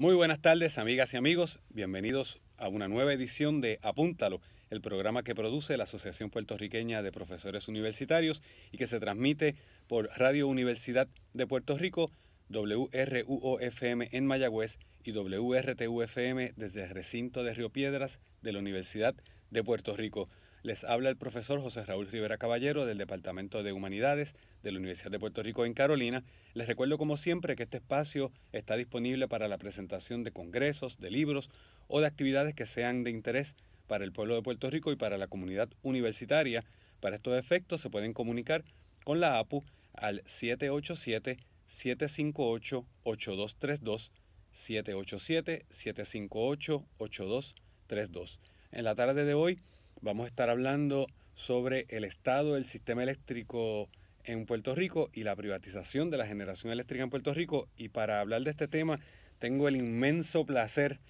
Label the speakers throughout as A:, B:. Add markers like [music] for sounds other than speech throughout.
A: Muy buenas tardes, amigas y amigos. Bienvenidos a una nueva edición de Apúntalo, el programa que produce la Asociación Puertorriqueña de Profesores Universitarios y que se transmite por Radio Universidad de Puerto Rico, WRUOFM en Mayagüez y WRTUFM desde el recinto de Río Piedras de la Universidad de Puerto Rico. Les habla el profesor José Raúl Rivera Caballero del Departamento de Humanidades de la Universidad de Puerto Rico en Carolina. Les recuerdo como siempre que este espacio está disponible para la presentación de congresos, de libros o de actividades que sean de interés para el pueblo de Puerto Rico y para la comunidad universitaria. Para estos efectos se pueden comunicar con la APU al 787-758-8232, 787-758-8232. En la tarde de hoy Vamos a estar hablando sobre el estado del sistema eléctrico en Puerto Rico y la privatización de la generación eléctrica en Puerto Rico. Y para hablar de este tema, tengo el inmenso placer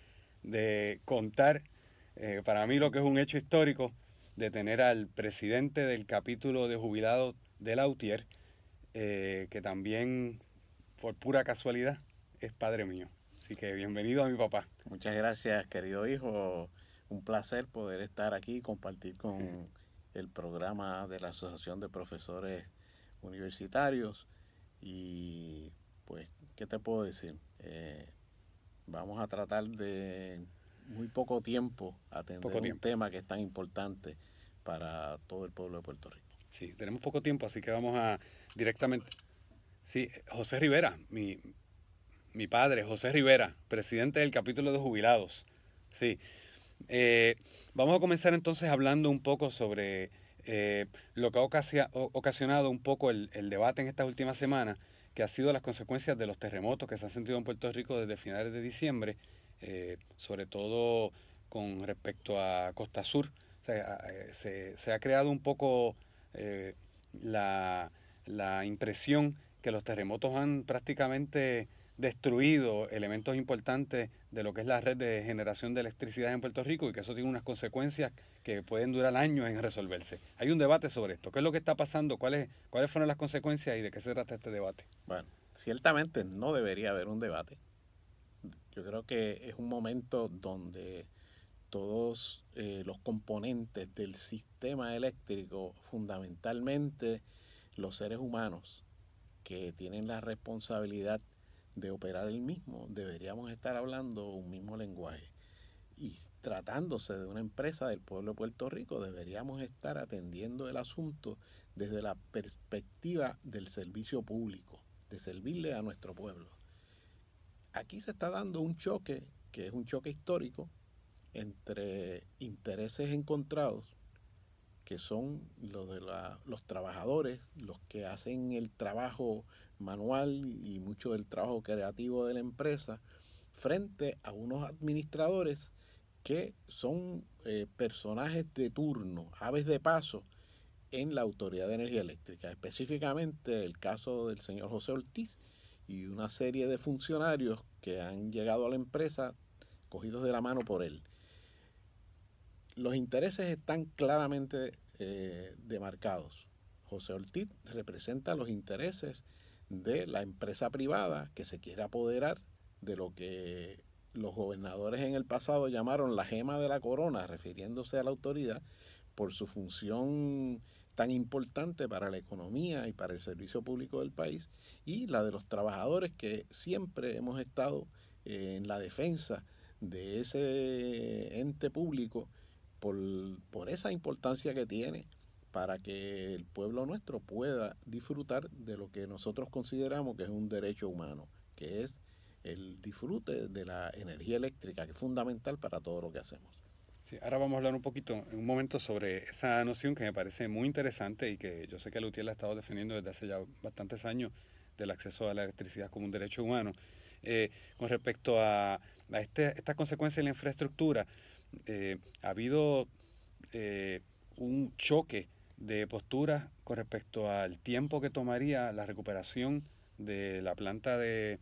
A: de contar, eh, para mí lo que es un hecho histórico, de tener al presidente del capítulo de jubilado de Lautier, eh, que también por pura casualidad es padre mío. Así que bienvenido a mi papá. Muchas gracias,
B: querido hijo un placer poder estar aquí y compartir con el programa de la Asociación de Profesores Universitarios. Y pues, ¿qué te puedo decir? Eh, vamos a tratar de muy poco tiempo atender un tema que es tan importante para todo el pueblo de Puerto Rico. Sí, tenemos poco tiempo, así que vamos a directamente. Sí, José
A: Rivera, mi, mi padre, José Rivera, presidente del capítulo de jubilados. Sí, eh, vamos a comenzar entonces hablando un poco sobre eh, lo que ha ocasionado un poco el, debate en estas últimas semanas, que ha sido las consecuencias de los terremotos que se han sentido en Puerto Rico desde finales de diciembre, eh, sobre todo con respecto a Costa Sur. se, ha creado un poco la, la impresión que los terremotos han prácticamente destruido elementos importantes de lo que es la red de generación de electricidad en Puerto Rico y que eso tiene unas consecuencias que pueden durar años en resolverse. Hay un debate sobre esto. ¿Qué es lo que está pasando? ¿Cuáles, fueron las consecuencias y de qué se trata este debate? Bueno,
B: ciertamente no debería haber un debate. Yo creo que es un momento donde todos eh, los componentes del sistema eléctrico, fundamentalmente los seres humanos, que tienen la responsabilidad de operar el mismo, deberíamos estar hablando un mismo lenguaje. Y tratándose de una empresa del pueblo de Puerto Rico, deberíamos estar atendiendo el asunto desde la perspectiva del servicio público, de servirle a nuestro pueblo. Aquí se está dando un choque, que es un choque histórico, entre intereses encontrados, que son los de la, los trabajadores, los que hacen el trabajo manual y mucho del trabajo creativo de la empresa frente a unos administradores que son eh, personajes de turno, aves de paso en la Autoridad de Energía Eléctrica, específicamente el caso del señor José Ortiz y una serie de funcionarios que han llegado a la empresa cogidos de la mano por él. Los intereses están claramente eh, demarcados. José Ortiz representa los intereses de la empresa privada que se quiere apoderar de lo que los gobernadores en el pasado llamaron la gema de la corona, refiriéndose a la autoridad por su función tan importante para la economía y para el servicio público del país, y la de los trabajadores que siempre hemos estado eh, en la defensa de ese ente público por, por esa importancia que tiene, para que el pueblo nuestro pueda disfrutar de lo que nosotros consideramos que es un derecho humano, que es el disfrute de la energía eléctrica, que es fundamental para todo lo que hacemos. ahora vamos a hablar un poquito, en un momento, sobre esa noción que me parece
A: muy interesante y que yo sé que Lutiel ha estado defendiendo desde hace ya bastantes años, del acceso a la electricidad como un derecho humano. Eh, con respecto a, a este, estas consecuencias en la infraestructura, eh, ha habido eh, un choque de posturas con respecto al tiempo que tomaría la recuperación de la planta de,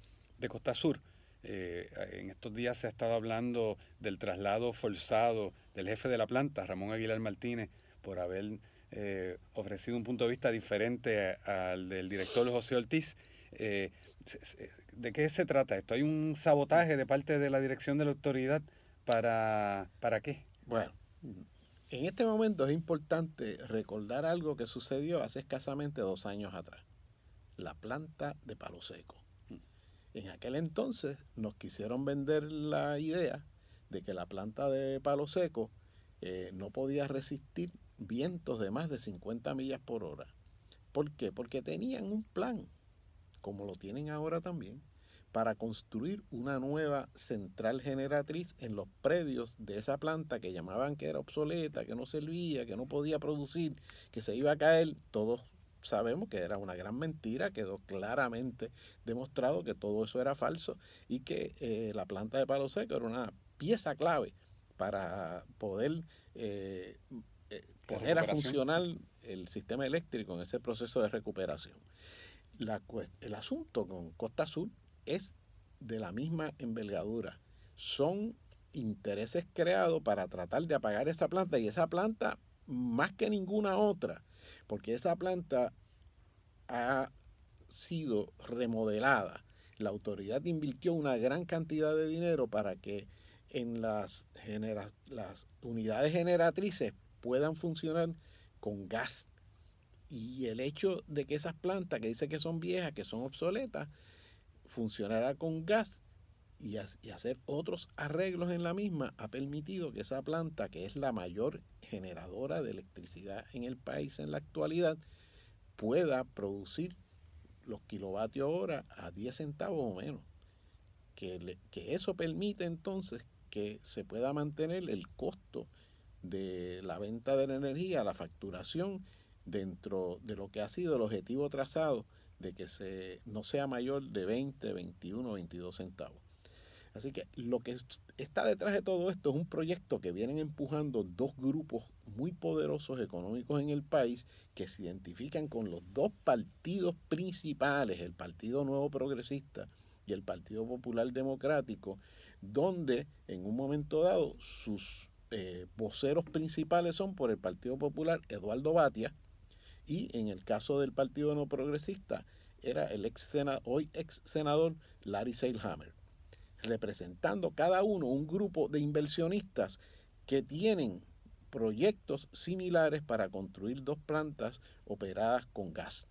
A: Costa Sur. Eh, en estos días se ha estado hablando del traslado forzado del jefe de la planta, Ramón Aguilar Martínez, por haber eh, ofrecido un punto de vista diferente al del director José Ortiz. Eh, ¿De qué se trata esto? ¿Hay un sabotaje de parte de la dirección de la autoridad
B: para, para qué? Bueno, en este momento es importante recordar algo que sucedió hace escasamente dos años atrás, la planta de palo seco. Mm. En aquel entonces nos quisieron vender la idea de que la planta de palo seco eh, no podía resistir vientos de más de 50 millas por hora. ¿Por qué? Porque tenían un plan, como lo tienen ahora también, para construir una nueva central generatriz en los predios de esa planta que llamaban que era obsoleta, que no servía, que no podía producir, que se iba a caer. Todos sabemos que era una gran mentira, quedó claramente demostrado que todo eso era falso y que eh, la planta de Palo Seco era una pieza clave para poder eh, eh, poner a funcionar el sistema eléctrico en ese proceso de recuperación. el asunto con Costa Azul es de la misma envergadura. Son intereses creados para tratar de apagar esa planta y esa planta más que ninguna otra, porque esa planta ha sido remodelada. La autoridad invirtió una gran cantidad de dinero para que en las, unidades generatrices puedan funcionar con gas. Y el hecho de que esas plantas que dice que son viejas, que son obsoletas, funcionará con gas y, hacer otros arreglos en la misma ha permitido que esa planta, que es la mayor generadora de electricidad en el país en la actualidad, pueda producir los kilovatios hora a 10 centavos o menos. Que, que, eso permite entonces que se pueda mantener el costo de la venta de la energía, la facturación, dentro de lo que ha sido el objetivo trazado de que se, no sea mayor de 20, 21, 22 centavos. Así que lo que está detrás de todo esto es un proyecto que vienen empujando dos grupos muy poderosos económicos en el país que se identifican con los dos partidos principales, el Partido Nuevo Progresista y el Partido Popular Democrático, donde en un momento dado sus eh, voceros principales son por el Partido Popular Eduardo Batia y en el caso del Partido No Progresista, era el ex hoy ex senador Larry Seilhammer, representando cada uno un grupo de inversionistas que tienen proyectos similares para construir dos plantas operadas con gas.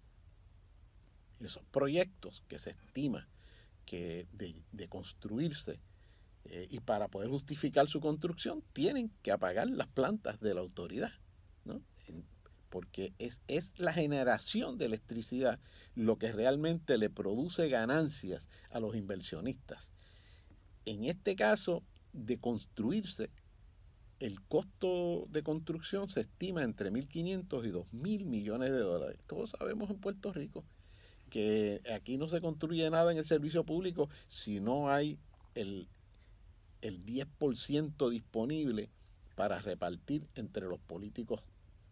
B: Esos proyectos que se estima que de, construirse eh, y para poder justificar su construcción tienen que apagar las plantas de la autoridad. ¿no? porque es, es, la generación de electricidad lo que realmente le produce ganancias a los inversionistas. En este caso, de construirse, el costo de construcción se estima entre 1.500 y 2.000 millones de dólares. Todos sabemos en Puerto Rico que aquí no se construye nada en el servicio público si no hay el, el 10% disponible para repartir entre los políticos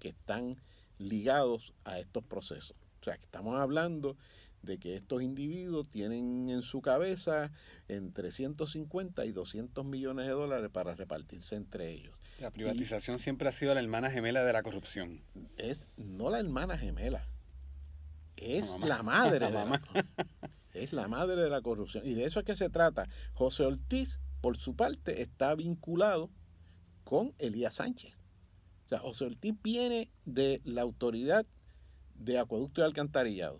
B: que están ligados a estos procesos. O sea, que estamos hablando de que estos individuos tienen en su cabeza entre 150 y 200 millones de dólares para repartirse entre ellos. La privatización siempre ha sido la hermana gemela de la corrupción. Es no la hermana gemela, es la, madre de [laughs] es la madre de la corrupción y de eso es que se trata. José Ortiz, por su parte, está vinculado con Elías Sánchez sea, José Ortiz viene de la autoridad de acueducto y alcantarillado.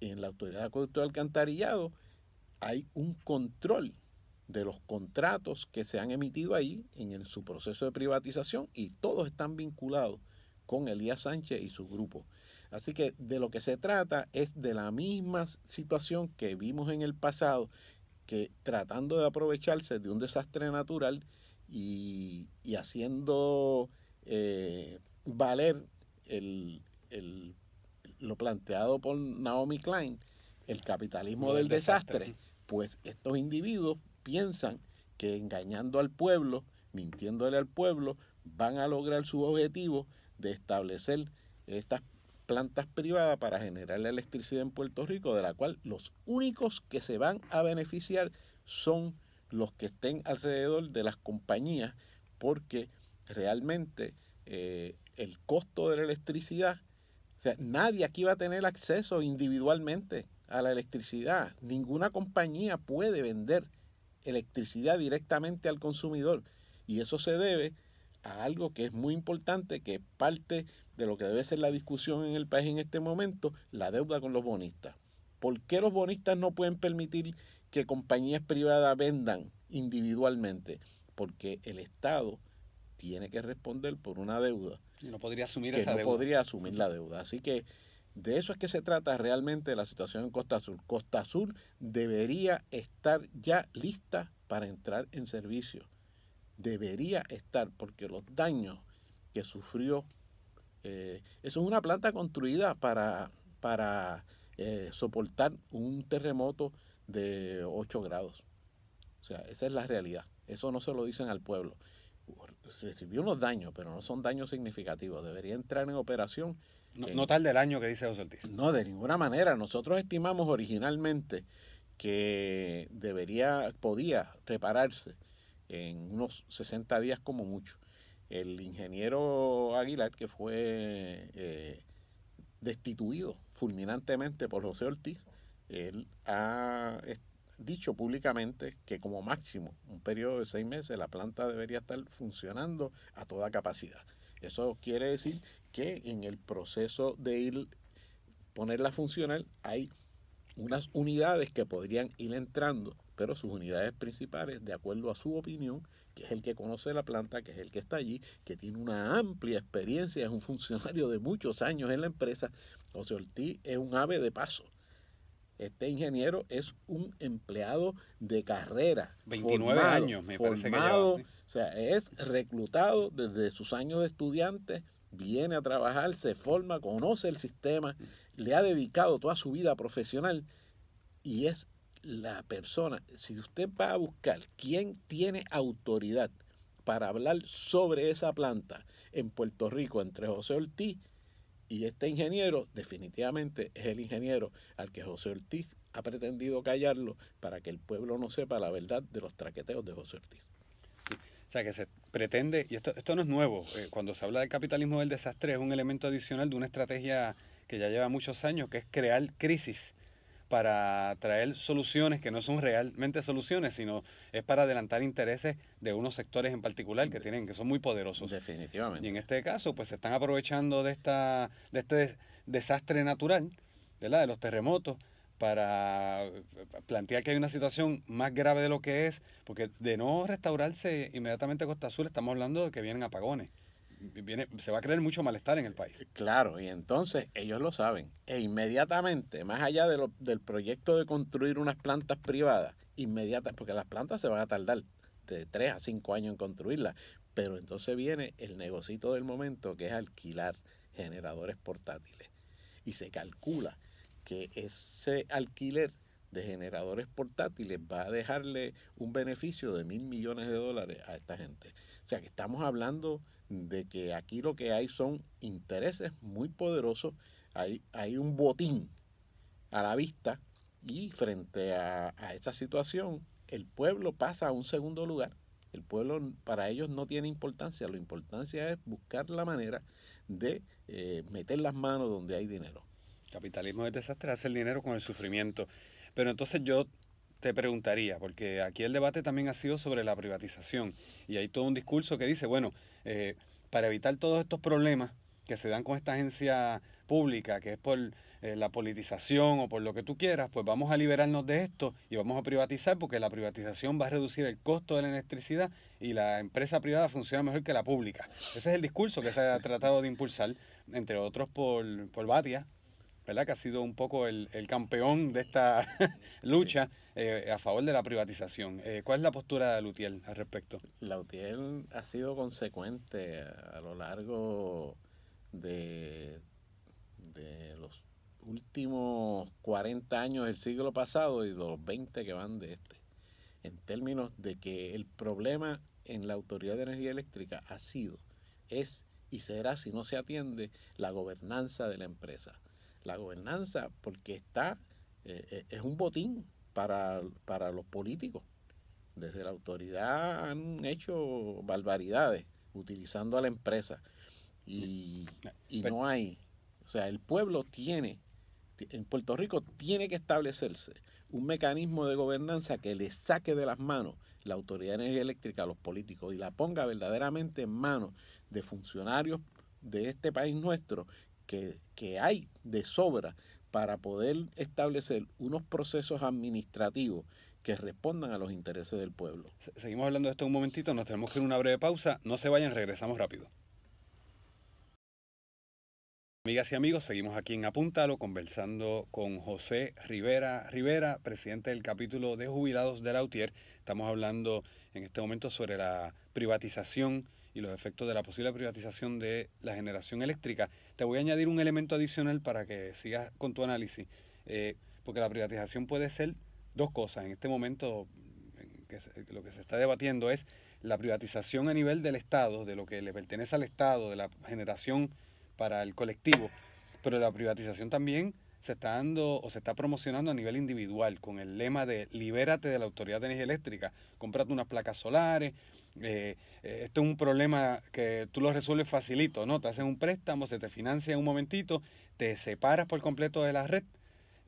B: En la autoridad de acueducto y alcantarillado hay un control de los contratos que se han emitido ahí en su proceso de privatización y todos están vinculados con Elías Sánchez y su grupo. Así que de lo que se trata es de la misma situación que vimos en el pasado, que tratando de aprovecharse de un desastre natural, y, haciendo eh, valer lo planteado por Naomi Klein, el capitalismo del desastre. desastre, pues estos individuos piensan que engañando al pueblo, mintiéndole al pueblo, van a lograr su objetivo de establecer estas plantas privadas para generar la electricidad en Puerto Rico, de la cual los únicos que se van a beneficiar son los que estén alrededor de las compañías, porque realmente eh, el costo de la electricidad, o sea, nadie aquí va a tener acceso individualmente a la electricidad. Ninguna compañía puede vender electricidad directamente al consumidor. Y eso se debe a algo que es muy importante, que parte de lo que debe ser la discusión en el país en este momento, la deuda con los bonistas. ¿Por qué los bonistas no pueden permitir que compañías privadas vendan individualmente, porque el Estado tiene que responder por una deuda. Y no podría asumir que esa no podría asumir la deuda. Así que de eso es que se trata realmente la situación en Costa Sur. Costa Sur debería estar ya lista para entrar en servicio. Debería estar, porque los daños que sufrió. Eh, eso es una planta construida para, para eh, soportar un terremoto de 8 grados. O sea, esa es la realidad. Eso no se lo dicen al pueblo. Recibió unos daños, pero no son daños significativos. Debería entrar en operación. No, tal del año que dice José Ortiz. No, de ninguna manera. Nosotros estimamos originalmente que debería, podía repararse en unos 60 días como mucho. El ingeniero Aguilar, que fue eh, destituido fulminantemente por José Ortiz, él ha eh, dicho públicamente que como máximo un periodo de seis meses la planta debería estar funcionando a toda capacidad. Eso quiere decir que en el proceso de ir ponerla funcional hay unas unidades que podrían ir entrando, pero sus unidades principales, de acuerdo a su opinión, que es el que conoce la planta, que es el que está allí, que tiene una amplia experiencia, es un [laughs] funcionario de muchos años en la empresa, José Ortiz es un ave de paso. Este ingeniero es un empleado de carrera. 29 años, me parece O sea, es reclutado desde sus años de estudiante, viene a trabajar, se forma, conoce el sistema, le ha dedicado toda su vida profesional y es la persona. Si usted va a buscar quién tiene autoridad para hablar sobre esa planta en Puerto Rico entre José Ortiz y este ingeniero definitivamente es el ingeniero al que José Ortiz ha pretendido callarlo para que el pueblo no sepa la verdad de los traqueteos de José Ortiz.
A: O sea, que se pretende, y esto, esto no es nuevo, eh, cuando se habla del capitalismo del desastre es un elemento adicional de una estrategia que ya lleva muchos años, que es crear crisis para traer soluciones que no son realmente soluciones, sino es para adelantar intereses de unos sectores en particular que tienen que son muy poderosos. Definitivamente. Y en este caso, pues se están aprovechando de esta de este desastre natural, De los terremotos para plantear que hay una situación más grave de lo que es, porque de no restaurarse inmediatamente Costa Azul estamos hablando de que vienen apagones se va a creer mucho malestar en el país. Eh,
B: claro, y entonces ellos lo saben. E inmediatamente, más allá del proyecto de construir unas plantas privadas, inmediatas porque las plantas se van a tardar de 3 a 5 años en construirlas, pero entonces viene el negocito del momento que es alquilar generadores portátiles. Y se calcula que ese alquiler de generadores portátiles va a dejarle un beneficio de mil millones de dólares a esta gente. O sea que estamos hablando de que aquí lo que hay son intereses muy poderosos, hay, hay un botín a la vista y frente a, a esta situación el pueblo pasa a un segundo lugar. El pueblo para ellos no tiene importancia, la importancia es buscar la manera de eh, meter las manos donde hay dinero. Capitalismo es desastre, hace el dinero con el sufrimiento.
A: Pero entonces yo te preguntaría, porque aquí el debate también ha sido sobre la privatización y hay todo un discurso que dice, bueno, eh, para evitar todos estos problemas que se dan con esta agencia pública, que es por eh, la politización o por lo que tú quieras, pues vamos a liberarnos de esto y vamos a privatizar porque la privatización va a reducir el costo de la electricidad y la empresa privada funciona mejor que la pública. Ese es el discurso que se ha tratado de impulsar, entre otros por, por Batia, que ha sido un poco el, campeón de esta [laughs] lucha eh, a favor de la privatización. Eh, ¿Cuál es la postura de Lutiel al respecto?
B: Lutiel ha sido consecuente a, lo largo de, de, los últimos 40 años del siglo pasado y de los 20 que van de este, en términos de que el problema en la Autoridad de Energía Eléctrica ha sido, es y será si no se atiende la gobernanza de la empresa la gobernanza porque está, eh, eh, es un botín para, los políticos. Desde la autoridad han hecho barbaridades utilizando a la empresa y, y pues no hay. O sea, el pueblo tiene, en Puerto Rico tiene que establecerse un mecanismo de gobernanza que le saque de las manos la Autoridad de Energía Eléctrica a los políticos y la ponga verdaderamente en manos de funcionarios de este país nuestro que, hay de sobra para poder establecer unos procesos administrativos que respondan a los intereses del pueblo. Seguimos hablando de esto un momentito,
A: nos tenemos que ir una breve pausa, no se vayan, regresamos rápido. Amigas y amigos, seguimos aquí en Apuntalo, conversando con José Rivera Rivera, presidente del capítulo de jubilados de Lautier. Estamos hablando en este momento sobre la privatización y los efectos de la posible privatización de la generación eléctrica. Te voy a añadir un elemento adicional para que sigas con tu análisis, eh, porque la privatización puede ser dos cosas. En este momento lo que se está debatiendo es la privatización a nivel del Estado, de lo que le pertenece al Estado, de la generación para el colectivo, pero la privatización también se está dando o se está promocionando a nivel individual con el lema de libérate de la autoridad de energía eléctrica, comprate unas placas solares. Eh, eh, esto es un problema que tú lo resuelves facilito, ¿no? Te hacen un préstamo, se te financia en un momentito, te separas por completo de la red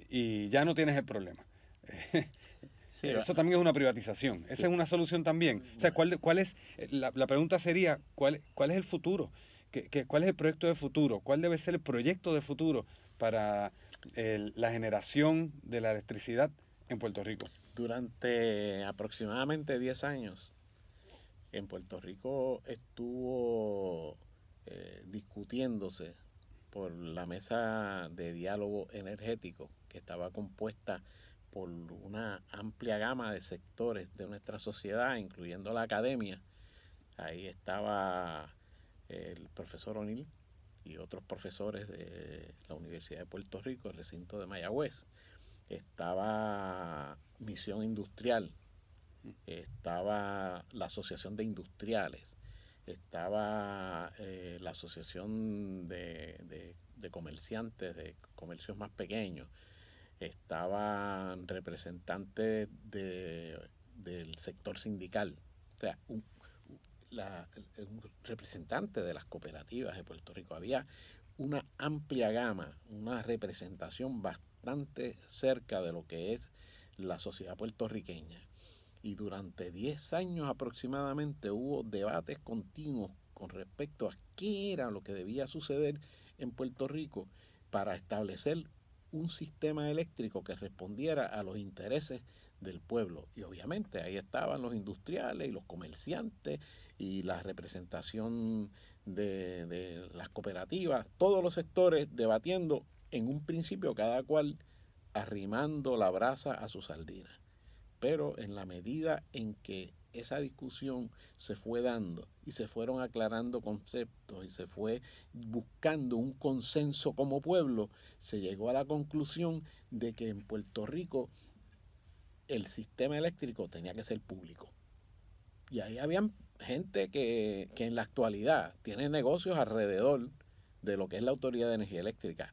A: y ya no tienes el problema. [laughs] Eso ah. también es una privatización. Esa es una solución también. O sea, ¿cuál, cuál es, la, pregunta sería, ¿cuál, ¿cuál es el futuro? ¿Qué, cuál es el proyecto de futuro? ¿Cuál debe ser el proyecto de futuro para la generación de la electricidad
B: en Puerto Rico? Durante aproximadamente 10 años, en Puerto Rico estuvo eh, discutiéndose por la mesa de diálogo energético que estaba compuesta por una amplia gama de sectores de nuestra sociedad, incluyendo la academia. Ahí estaba eh, el profesor O'Neill, y otros profesores de la Universidad de Puerto Rico, el recinto de Mayagüez. Estaba Misión Industrial, estaba la Asociación de Industriales, estaba eh, la Asociación de, Comerciantes, de comercios más pequeños, estaban representantes del sector sindical. O sea, un representante de las cooperativas de Puerto Rico. Había una amplia gama, una representación bastante cerca de lo que es la sociedad puertorriqueña. Y durante 10 años aproximadamente hubo debates continuos con respecto a qué era lo que debía suceder en Puerto Rico para establecer un sistema eléctrico que respondiera a los intereses del pueblo. Y obviamente ahí estaban los industriales y los comerciantes y la representación de, las cooperativas, todos los sectores debatiendo en un principio cada cual arrimando la brasa a su sardina. Pero en la medida en que esa discusión se fue dando y se fueron aclarando conceptos y se fue buscando un consenso como pueblo, se llegó a la conclusión de que en Puerto Rico el sistema eléctrico tenía que ser público. Y ahí habían gente que, en la actualidad tiene negocios alrededor de lo que es la Autoridad de Energía Eléctrica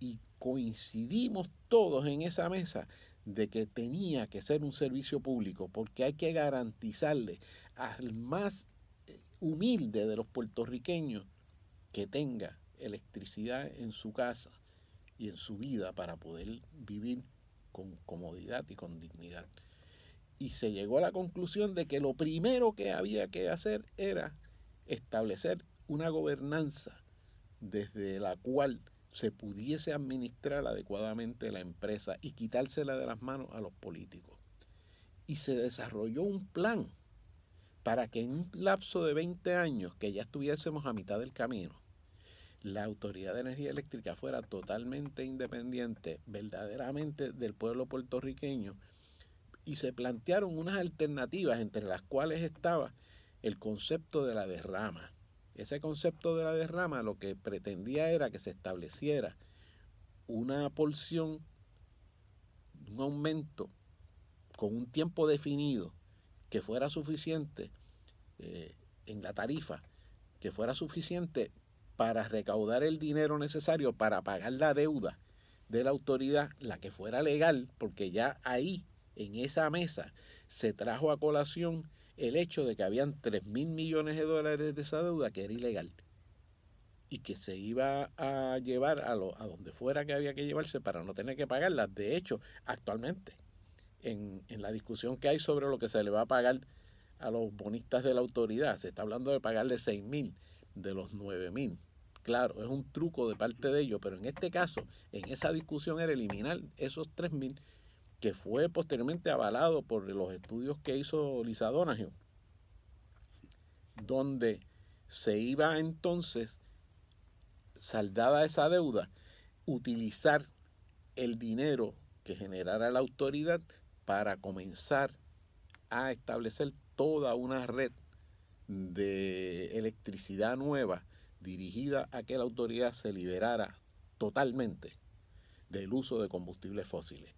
B: y coincidimos todos en esa mesa de que tenía que ser un servicio público, porque hay que garantizarle al más eh, humilde de los puertorriqueños que tenga electricidad en su casa y en su vida para poder vivir con comodidad y con dignidad. Y se llegó a la conclusión de que lo primero que había que hacer era establecer una gobernanza desde la cual se pudiese administrar adecuadamente la empresa y quitársela de las manos a los políticos. Y se desarrolló un plan para que en un lapso de 20 años, que ya estuviésemos a mitad del camino, la Autoridad de Energía Eléctrica fuera totalmente independiente, verdaderamente del pueblo puertorriqueño, y se plantearon unas alternativas entre las cuales estaba el concepto de la derrama. Ese concepto de la derrama lo que pretendía era que se estableciera una porción, un aumento con un tiempo definido que fuera suficiente eh, en la tarifa, que fuera suficiente para recaudar el dinero necesario para pagar la deuda de la autoridad, la que fuera legal, porque ya ahí, en esa mesa, se trajo a colación el hecho de que habían 3 mil millones de dólares de esa deuda que era ilegal y que se iba a llevar a, lo, a donde fuera que había que llevarse para no tener que pagarla. De hecho, actualmente, en, en la discusión que hay sobre lo que se le va a pagar a los bonistas de la autoridad, se está hablando de pagarle 6 mil de los 9 mil. Claro, es un truco de parte de ellos, pero en este caso, en esa discusión era eliminar esos 3 mil que fue posteriormente avalado por los estudios que hizo Lisa Donahue, donde se iba entonces, saldada esa deuda, utilizar el dinero que generara la autoridad para comenzar a establecer toda una red de electricidad nueva dirigida a que la autoridad se liberara totalmente del uso de combustibles fósiles.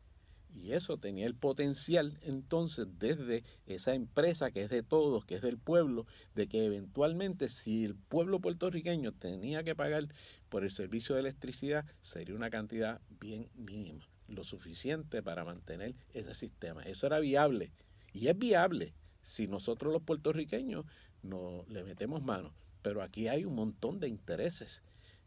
B: Y eso tenía el potencial entonces desde esa empresa que es de todos, que es del pueblo, de que eventualmente si el pueblo puertorriqueño tenía que pagar por el servicio de electricidad, sería una cantidad bien mínima, lo suficiente para mantener ese sistema. Eso era viable y es viable si nosotros los puertorriqueños no le metemos mano. Pero aquí hay un montón de intereses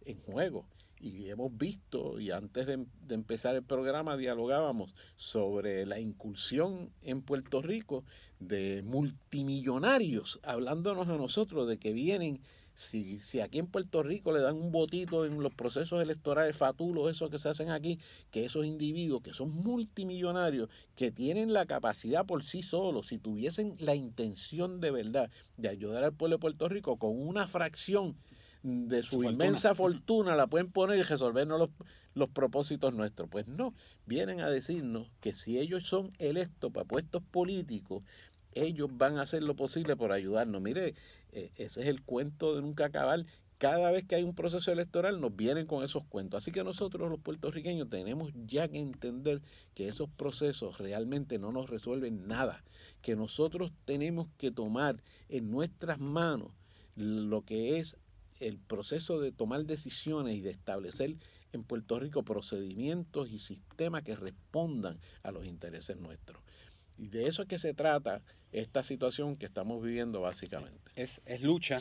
B: en juego y hemos visto, y antes em, de, empezar el programa dialogábamos sobre la incursión en Puerto Rico de multimillonarios, hablándonos a nosotros de que vienen, si, si aquí en Puerto Rico le dan un botito en los procesos electorales fatulos, esos que se hacen aquí, que esos individuos que son multimillonarios, que tienen la capacidad por sí solos, si tuviesen la intención de verdad de ayudar al pueblo de Puerto Rico con una fracción, de su, inmensa fortuna. la pueden poner y resolvernos los, los propósitos nuestros. Pues no, vienen a decirnos que si ellos son electos para puestos políticos, ellos van a hacer lo posible por ayudarnos. Mire, eh, ese es el cuento de nunca acabar. Cada vez que hay un proceso electoral nos vienen con esos cuentos. Así que nosotros los puertorriqueños tenemos ya que entender que esos procesos realmente no nos resuelven nada, que nosotros tenemos que tomar en nuestras manos lo que es el proceso de tomar decisiones y de establecer en Puerto Rico procedimientos y sistemas que respondan a los intereses nuestros. Y de eso es que se trata esta situación que estamos viviendo básicamente. Es, lucha,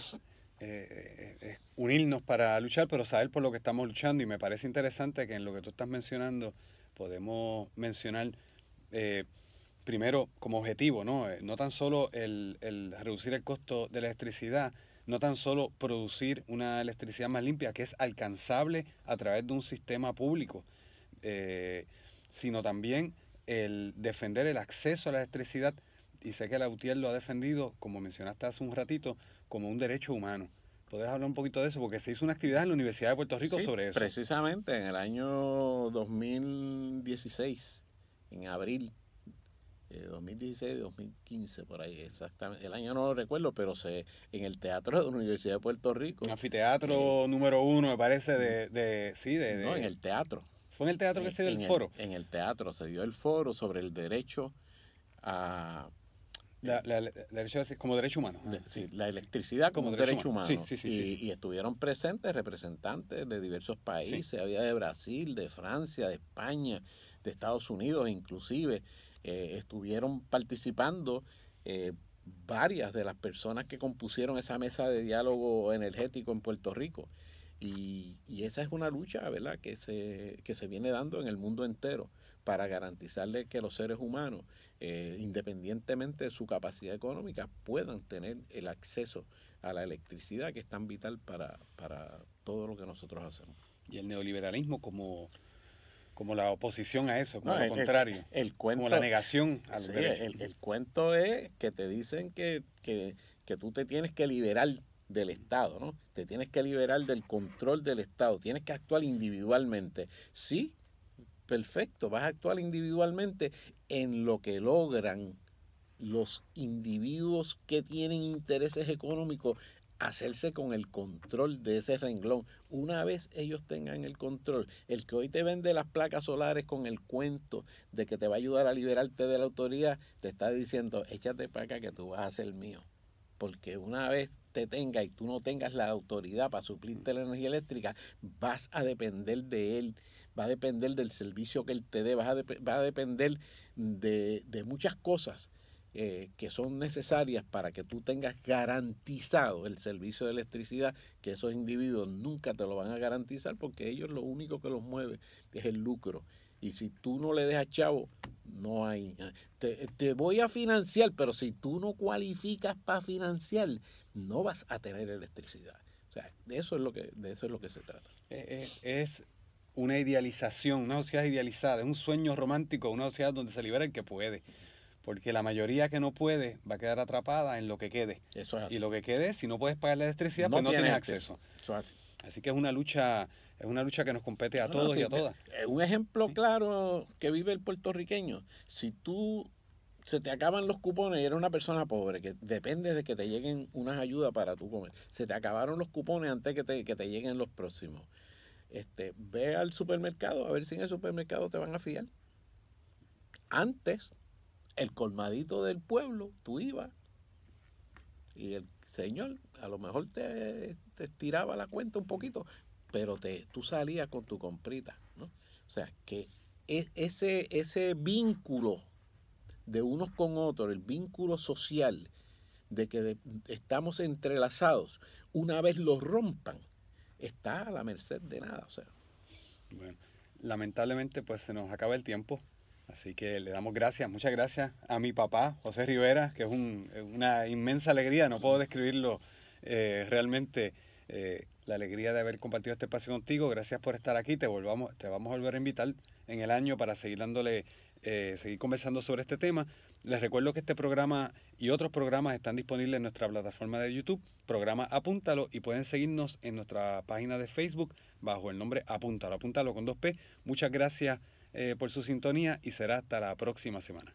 B: eh, eh, eh, es unirnos para luchar, pero saber por lo que estamos
A: luchando. Y me parece interesante que en lo que tú estás mencionando podemos mencionar... primero como objetivo, ¿no? No tan solo el, el, reducir el costo de la electricidad, no tan solo producir una electricidad más limpia, que es alcanzable a través de un sistema público, eh, sino también el defender el acceso a la electricidad, y sé que la UTIER lo ha defendido, como mencionaste hace un ratito, como un derecho humano. ¿Podrías hablar un poquito de eso? Porque se hizo una actividad en la Universidad de Puerto Rico sobre eso.
B: Precisamente en el año 2016, en abril, eh, 2016-2015, por ahí exactamente. El año no lo recuerdo, pero se, en el Teatro de la Universidad de Puerto Rico. El anfiteatro
A: eh, número uno, me parece, de,
B: de sí, de, No, en el teatro. ¿Fue en el teatro que se dio el, foro? en el teatro se dio el foro sobre el derecho a... como derecho humano. Ah, sí, la electricidad como, derecho, humano. Sí, y, y, estuvieron presentes representantes de diversos países, había de Brasil, de Francia, de España, de Estados Unidos inclusive. Eh, estuvieron participando eh, varias de las personas que compusieron esa mesa de diálogo energético en Puerto Rico. Y, esa es una lucha, ¿verdad?, que se, que se viene dando en el mundo entero para garantizarle que los seres humanos, eh, independientemente de su capacidad económica, puedan tener el acceso a la electricidad que es tan vital para, para todo lo que nosotros hacemos. Y el neoliberalismo como como la oposición a eso, como lo contrario, como la negación al el, cuento es que te dicen que, que, tú te tienes que liberar del Estado, ¿no? Te tienes que liberar del control del Estado, tienes que actuar individualmente. Sí, perfecto, vas a actuar individualmente en lo que logran los individuos que tienen intereses económicos hacerse con el control de ese renglón. Una vez ellos tengan el control, el que hoy te vende las placas solares con el cuento de que te va a ayudar a liberarte de la autoridad, te está diciendo, échate para acá que tú vas a ser mío. Porque una vez te tenga y tú no tengas la autoridad para suplirte la energía eléctrica, vas a depender de él, va a depender del servicio que él te dé, a, va a depender de, de muchas cosas eh, que son necesarias para que tú tengas garantizado el servicio de electricidad, que esos individuos nunca te lo van a garantizar porque ellos lo único que los mueve es el lucro. Y si tú no le dejas chavo, no hay. Eh, te, voy a financiar, pero si tú no cualificas para financiar, no vas a tener electricidad. O sea, de eso es lo que, de eso es lo que se trata. es, eh,
A: es una idealización, una sociedad idealizada, es un sueño romántico, una sociedad donde se libera el que puede. Porque la mayoría que no puede va a quedar atrapada en lo que quede. Eso es así. Y lo que quede, si no puedes pagar la electricidad, pues no tienes acceso. así. que es una lucha, es una lucha
B: que nos compete a todos y a todas. Eh, un ejemplo claro que vive el puertorriqueño. Si tú se te acaban los cupones y eres una persona pobre, que depende de que te lleguen unas ayudas para tu comer. Se te acabaron los cupones antes que te, que te lleguen los próximos. Este, ve al supermercado, a ver si en el supermercado te van a fiar. Antes el colmadito del pueblo, tú ibas y el señor a lo mejor te, te estiraba la cuenta un poquito, pero te, tú salías con tu comprita. ¿no? O sea, que e, ese, ese vínculo de unos con otros, el vínculo social de que estamos entrelazados, una vez lo rompan, está a la merced de nada. O sea.
A: Bueno, lamentablemente pues se nos acaba el tiempo. Así que le damos gracias, muchas gracias a mi papá, José Rivera, que es una inmensa alegría, no puedo describirlo eh, realmente, eh, la alegría de haber compartido este espacio contigo. Gracias por estar aquí, te, volvamos, te vamos a volver a invitar en el año para seguir dándole, eh, seguir conversando sobre este tema. Les recuerdo que este programa y otros programas están disponibles en nuestra plataforma de YouTube, programa Apúntalo, y pueden seguirnos en nuestra página de Facebook bajo el nombre Apúntalo, Apúntalo con 2P. Muchas gracias. Eh, por su sintonía y será hasta la próxima semana.